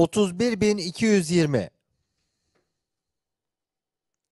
31220